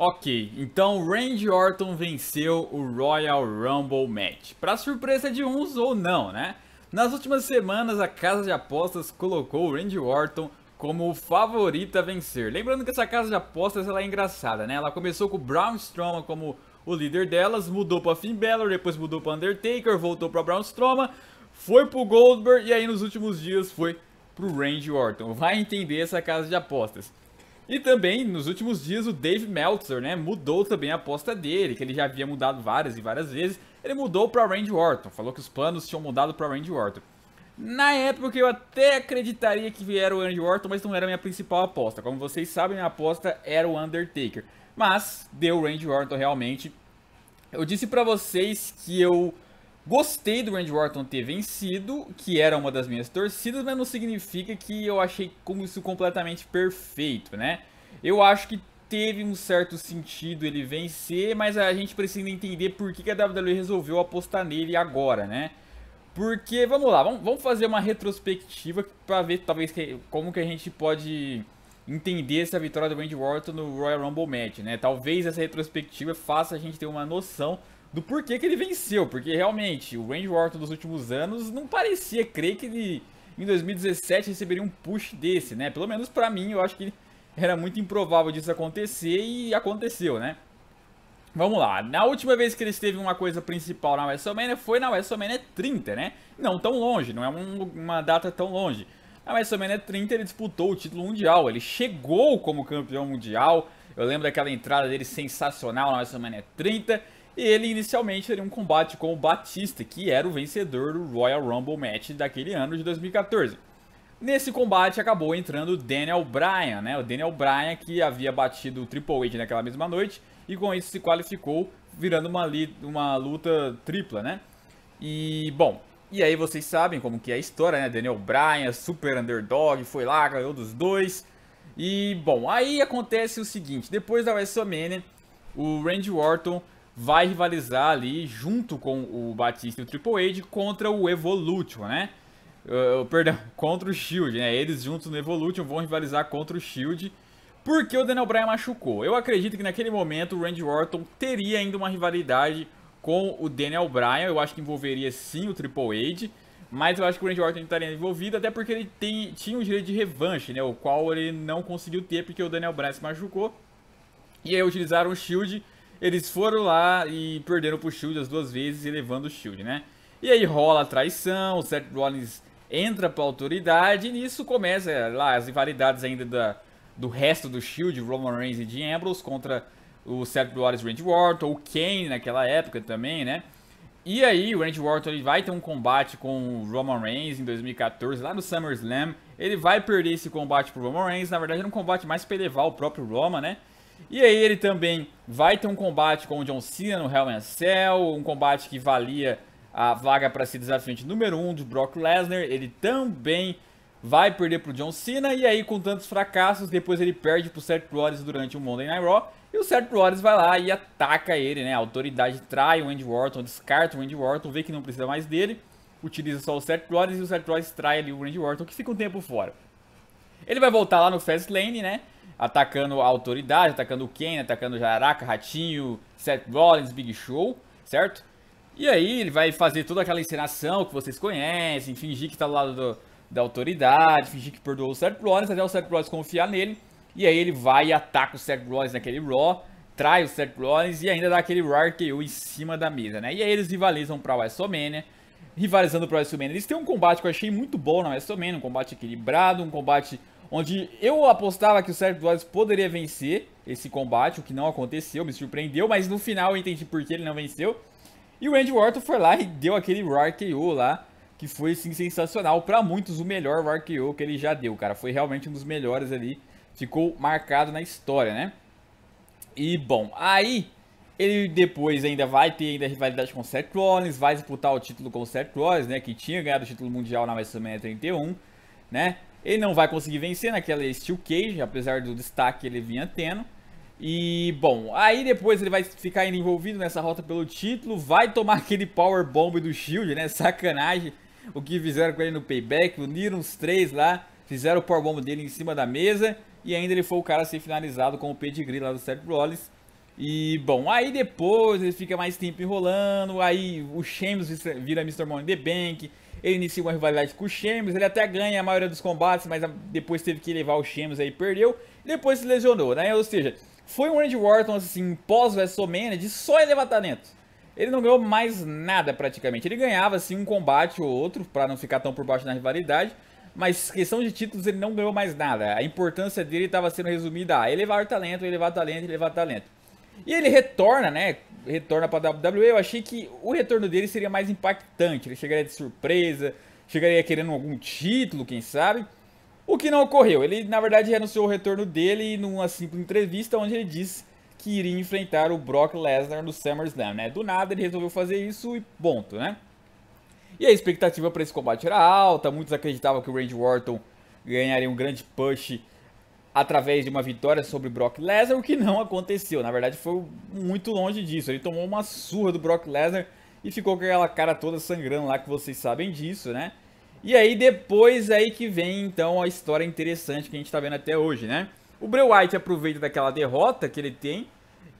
Ok, então Randy Orton venceu o Royal Rumble Match. Para surpresa de uns ou não, né? Nas últimas semanas, a casa de apostas colocou Randy Orton como o favorito a vencer. Lembrando que essa casa de apostas ela é engraçada, né? Ela começou com o Braun Strowman como o líder delas, mudou para Finn Balor, depois mudou para Undertaker, voltou para Braun Strowman, foi para Goldberg e aí nos últimos dias foi o Randy Orton. Vai entender essa casa de apostas. E também, nos últimos dias, o Dave Meltzer, né, mudou também a aposta dele, que ele já havia mudado várias e várias vezes. Ele mudou para Randy Orton, falou que os planos tinham mudado para Randy Orton. Na época eu até acreditaria que viera o Randy Orton, mas não era a minha principal aposta. Como vocês sabem, minha aposta era o Undertaker. Mas deu o Randy Orton realmente. Eu disse para vocês que eu Gostei do Randy Orton ter vencido, que era uma das minhas torcidas, mas não significa que eu achei isso completamente perfeito, né? Eu acho que teve um certo sentido ele vencer, mas a gente precisa entender por que a WWE resolveu apostar nele agora, né? Porque, vamos lá, vamos fazer uma retrospectiva para ver talvez como que a gente pode entender essa vitória do Randy Orton no Royal Rumble Match, né? Talvez essa retrospectiva faça a gente ter uma noção do porquê que ele venceu, porque realmente o Randy Orton dos últimos anos não parecia crer que ele em 2017 receberia um push desse, né? Pelo menos para mim, eu acho que era muito improvável disso acontecer e aconteceu, né? Vamos lá, na última vez que ele esteve uma coisa principal na WrestleMania foi na WrestleMania 30, né? Não tão longe, não é um, uma data tão longe. Na WrestleMania 30 ele disputou o título mundial, ele chegou como campeão mundial. Eu lembro daquela entrada dele sensacional na WrestleMania 30. E ele inicialmente teria um combate com o Batista, que era o vencedor do Royal Rumble Match daquele ano de 2014. Nesse combate acabou entrando o Daniel Bryan, né? O Daniel Bryan que havia batido o Triple H naquela mesma noite e com isso se qualificou, virando uma, uma luta tripla, né? E, bom, e aí vocês sabem como que é a história, né? Daniel Bryan, super underdog, foi lá, ganhou dos dois. E, bom, aí acontece o seguinte, depois da WrestleMania, o Randy Orton vai rivalizar ali junto com o Batista e o Triple H contra o Evolution, né? Uh, perdão, contra o Shield, né? Eles juntos no Evolution vão rivalizar contra o Shield. Porque o Daniel Bryan machucou. Eu acredito que naquele momento o Randy Orton teria ainda uma rivalidade com o Daniel Bryan. Eu acho que envolveria sim o Triple H. Mas eu acho que o Randy Orton estaria envolvido, até porque ele tem, tinha um direito de revanche, né? O qual ele não conseguiu ter porque o Daniel Bryan se machucou. E aí utilizaram o Shield eles foram lá e perderam pro Shield as duas vezes, levando o Shield, né? E aí rola a traição, o Seth Rollins entra pra autoridade e nisso começa é, lá as rivalidades ainda da, do resto do Shield, Roman Reigns e Dean Ambrose contra o Seth Rollins e Randy Orton, o Kane naquela época também, né? E aí o Randy Orton ele vai ter um combate com o Roman Reigns em 2014 lá no SummerSlam. Ele vai perder esse combate pro Roman Reigns, na verdade era um combate mais pra elevar o próprio Roman, né? E aí ele também vai ter um combate com o John Cena no Hell in a Cell, um combate que valia a vaga para ser desafiante número 1 um de Brock Lesnar. Ele também vai perder para o John Cena e aí com tantos fracassos, depois ele perde para o Seth Rollins durante o Monday Night Raw. E o Seth Rollins vai lá e ataca ele, né? A autoridade trai o Andy Orton, descarta o Andy Orton, vê que não precisa mais dele, utiliza só o Seth Rollins e o Seth Rollins trai ali o Randy Orton, que fica um tempo fora. Ele vai voltar lá no Fast Lane, né? Atacando a autoridade, atacando o Ken, atacando Jaraka, Ratinho, Seth Rollins, Big Show, certo? E aí ele vai fazer toda aquela encenação que vocês conhecem, fingir que tá do lado do, da autoridade, fingir que perdoou o Seth Rollins, até o Seth Rollins confiar nele. E aí ele vai e ataca o Seth Rollins naquele Raw, trai o Seth Rollins e ainda dá aquele Raw KO em cima da mesa, né? E aí eles rivalizam pra WrestleMania rivalizando pro WrestleMania. Eles têm um combate que eu achei muito bom na WrestleMania, um combate equilibrado, um combate onde eu apostava que o Seth Rollins poderia vencer esse combate, o que não aconteceu, me surpreendeu, mas no final eu entendi por que ele não venceu. E o Andy Orton foi lá e deu aquele Raw KO lá, que foi sim sensacional, para muitos o melhor Raw KO que ele já deu, cara. Foi realmente um dos melhores ali, ficou marcado na história, né? E bom, aí ele depois ainda vai ter ainda rivalidade com o Seth Rollins, vai disputar o título com o Seth Rollins, né, que tinha ganhado o título mundial na WrestleMania 31, né? Ele não vai conseguir vencer naquela Steel Cage, apesar do destaque que ele vinha tendo. E, bom, aí depois ele vai ficar envolvido nessa rota pelo título, vai tomar aquele power bomb do Shield, né? Sacanagem o que fizeram com ele no Payback, uniram os três lá, fizeram o power bomb dele em cima da mesa e ainda ele foi o cara a ser finalizado com o pedigree lá do Seth Rollins. E, bom, aí depois ele fica mais tempo enrolando, aí o Sheamus vira Mr. Money the Bank, ele inicia uma rivalidade com o Sheamus, ele até ganha a maioria dos combates, mas depois teve que levar o Sheamus aí, perdeu, depois se lesionou, né? Ou seja, foi um Randy Orton, assim, pós-WrestleMania, de só elevar talento. Ele não ganhou mais nada, praticamente. Ele ganhava, assim, um combate ou outro, para não ficar tão por baixo na rivalidade, mas questão de títulos ele não ganhou mais nada. A importância dele estava sendo resumida a elevar talento, elevar talento, elevar talento. E ele retorna, né? Retorna pra WWE. Eu achei que o retorno dele seria mais impactante. Ele chegaria de surpresa, chegaria querendo algum título, quem sabe. O que não ocorreu. Ele, na verdade, anunciou o retorno dele numa simples entrevista onde ele disse que iria enfrentar o Brock Lesnar no SummerSlam, né? Do nada ele resolveu fazer isso e ponto, né? E a expectativa para esse combate era alta, muitos acreditavam que o Randy Orton ganharia um grande push através de uma vitória sobre Brock Lesnar, o que não aconteceu. Na verdade, foi muito longe disso. Ele tomou uma surra do Brock Lesnar e ficou com aquela cara toda sangrando lá, que vocês sabem disso, né? E aí depois aí que vem então a história interessante que a gente tá vendo até hoje, né? O Bray White aproveita daquela derrota que ele tem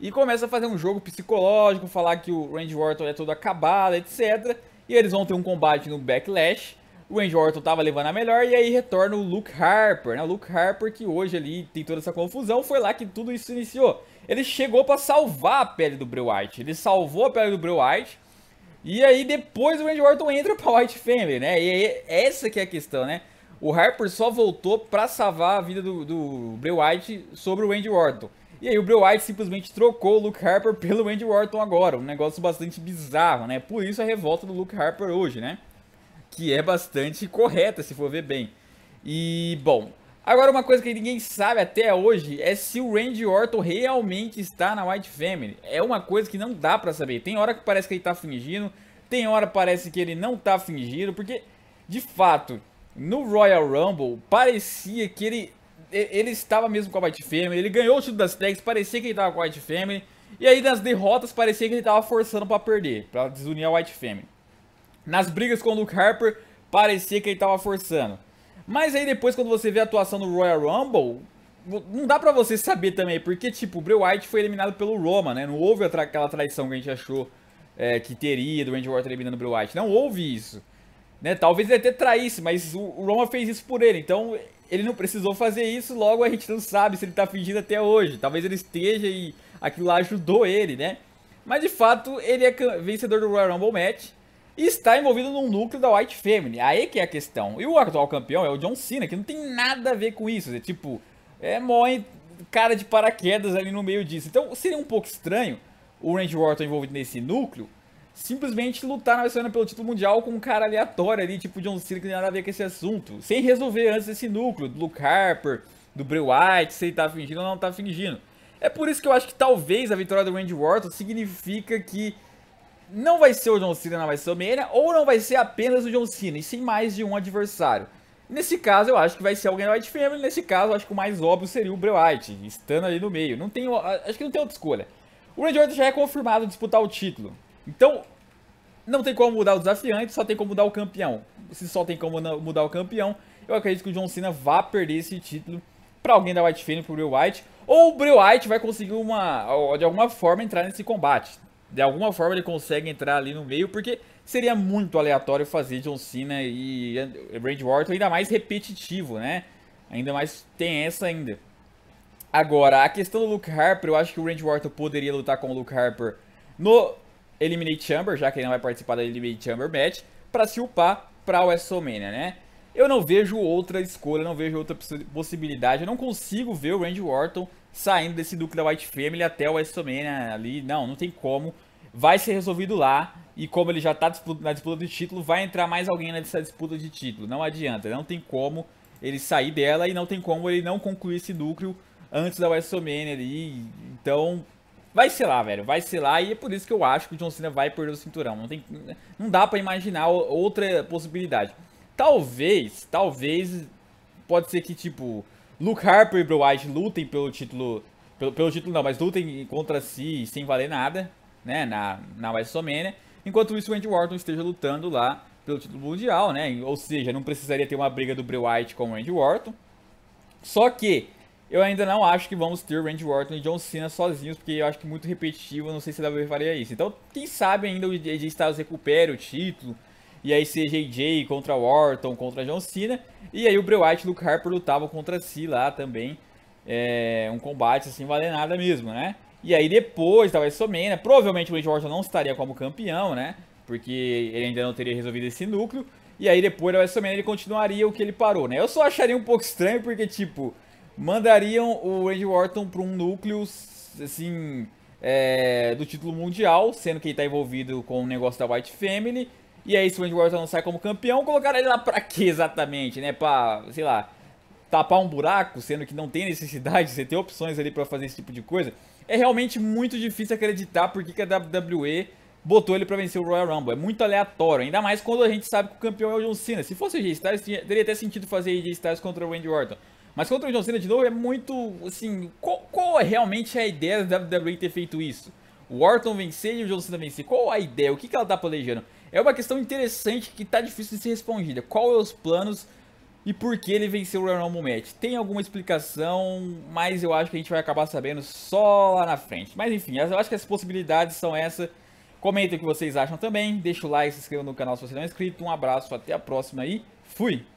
e começa a fazer um jogo psicológico, falar que o Randy Orton é todo acabado, etc. E eles vão ter um combate no Backlash o Andy Orton estava levando a melhor e aí retorna o Luke Harper, né? O Luke Harper que hoje ali tem toda essa confusão, foi lá que tudo isso iniciou. Ele chegou para salvar a pele do Bray White, ele salvou a pele do Bray White E aí depois o Randy Orton entra pra White Family, né? E aí, essa que é a questão, né? O Harper só voltou para salvar a vida do, do Bray sobre o Randy Orton. E aí o Bray White simplesmente trocou o Luke Harper pelo Randy Orton agora. Um negócio bastante bizarro, né? Por isso a revolta do Luke Harper hoje, né? que é bastante correta, se for ver bem. E, bom, agora uma coisa que ninguém sabe até hoje é se o Randy Orton realmente está na White Family. É uma coisa que não dá pra saber. Tem hora que parece que ele tá fingindo, tem hora que parece que ele não tá fingindo, porque, de fato, no Royal Rumble, parecia que ele, ele estava mesmo com a White Family, ele ganhou o título das tags, parecia que ele estava com a White Family, e aí nas derrotas parecia que ele estava forçando para perder, para desunir a White Family. Nas brigas com o Luke Harper, parecia que ele estava forçando. Mas aí depois, quando você vê a atuação do Royal Rumble, não dá pra você saber também, porque, tipo, o Bray White foi eliminado pelo Roma, né? Não houve tra aquela traição que a gente achou é, que teria do Randy Orton eliminando o Bray White. Não houve isso. Né? Talvez ele até traísse, mas o, o Roma fez isso por ele, então ele não precisou fazer isso, logo a gente não sabe se ele tá fingindo até hoje. Talvez ele esteja e aquilo lá ajudou ele, né? Mas de fato, ele é vencedor do Royal Rumble Match está envolvido num núcleo da White Family. Aí que é a questão. E o atual campeão é o John Cena, que não tem nada a ver com isso. É tipo, é morre cara de paraquedas ali no meio disso. Então seria um pouco estranho o Randy Orton envolvido nesse núcleo simplesmente lutar na semana pelo título mundial com um cara aleatório ali, tipo John Cena, que não tem nada a ver com esse assunto. Sem resolver antes esse núcleo, do Luke Harper, do Bray White, se ele tá fingindo ou não tá fingindo. É por isso que eu acho que talvez a vitória do Randy Orton significa que não vai ser o John Cena na WrestleMania ou não vai ser apenas o John Cena, e sim mais de um adversário. Nesse caso, eu acho que vai ser alguém da White Family. Nesse caso, eu acho que o mais óbvio seria o Bray White, estando ali no meio. Não tem, acho que não tem outra escolha. O Randy Orton já é confirmado disputar o título. Então, não tem como mudar o desafiante, só tem como mudar o campeão. Se só tem como mudar o campeão, eu acredito que o John Cena vá perder esse título para alguém da White Family, pro Bray White. Ou o Bray White vai conseguir uma, de alguma forma entrar nesse combate. De alguma forma ele consegue entrar ali no meio, porque seria muito aleatório fazer John Cena e Randy Orton, ainda mais repetitivo, né? Ainda mais tem essa ainda. Agora, a questão do Luke Harper, eu acho que o Randy Orton poderia lutar com o Luke Harper no Eliminate Chamber, já que ele não vai participar da Eliminate Chamber match, para se upar para o WrestleMania, né? Eu não vejo outra escolha, não vejo outra possibilidade, eu não consigo ver o Randy Orton saindo desse núcleo da White Family até o WrestleMania ali. Não, não tem como. Vai ser resolvido lá. E como ele já está na disputa de título, vai entrar mais alguém nessa disputa de título. Não adianta, não tem como ele sair dela e não tem como ele não concluir esse núcleo antes da WrestleMania ali. Então, vai ser lá, velho. Vai ser lá e é por isso que eu acho que o John Cena vai perder o cinturão. Não, tem, não dá para imaginar outra possibilidade. Talvez, talvez, pode ser que, tipo, Luke Harper e Bro White lutem pelo título. Pelo, pelo, título não, mas lutem contra si sem valer nada, né? Na, na WrestleMania. Enquanto isso, o Randy Orton esteja lutando lá pelo título mundial, né? Ou seja, não precisaria ter uma briga do Bray White com o Randy Orton. Só que eu ainda não acho que vamos ter o Randy Orton e John Cena sozinhos, porque eu acho que é muito repetitivo, não sei se a WWE faria isso. Então, quem sabe ainda o AJ Styles recupere o título, e aí CJJ contra Wharton, contra John Cena. E aí o Bray White e Luke Harper lutavam contra si lá também. É, um combate assim, valer nada mesmo, né? E aí depois, talvez Somena, né? provavelmente o Randy Orton não estaria como campeão, né? Porque ele ainda não teria resolvido esse núcleo. E aí depois da WrestleMania ele continuaria o que ele parou, né? Eu só acharia um pouco estranho porque, tipo, mandariam o Randy Orton pra um núcleo, assim, é, do título mundial, sendo que ele tá envolvido com o negócio da White Family. E aí, se o Randy Orton sai como campeão, colocaram ele lá pra quê exatamente, né? Pra, sei lá, tapar um buraco, sendo que não tem necessidade, você tem opções ali pra fazer esse tipo de coisa. É realmente muito difícil acreditar porque que a WWE botou ele pra vencer o Royal Rumble. É muito aleatório, ainda mais quando a gente sabe que o campeão é o John Cena. Se fosse o Jay Styles, teria até sentido fazer Jay Styles contra o Randy Orton. Mas contra o John Cena de novo é muito, assim, qual, qual é realmente é a ideia da WWE ter feito isso? o Orton vencer e o John Cena vencer? Qual a ideia? O que, que ela tá planejando? É uma questão interessante que tá difícil de ser respondida. Qual é os planos e por que ele venceu o Royal Rumble Match? Tem alguma explicação, mas eu acho que a gente vai acabar sabendo só lá na frente. Mas enfim, eu acho que as possibilidades são essas. Comentem o que vocês acham também, deixa o like, se inscreva no canal se você não é inscrito. Um abraço, até a próxima e fui!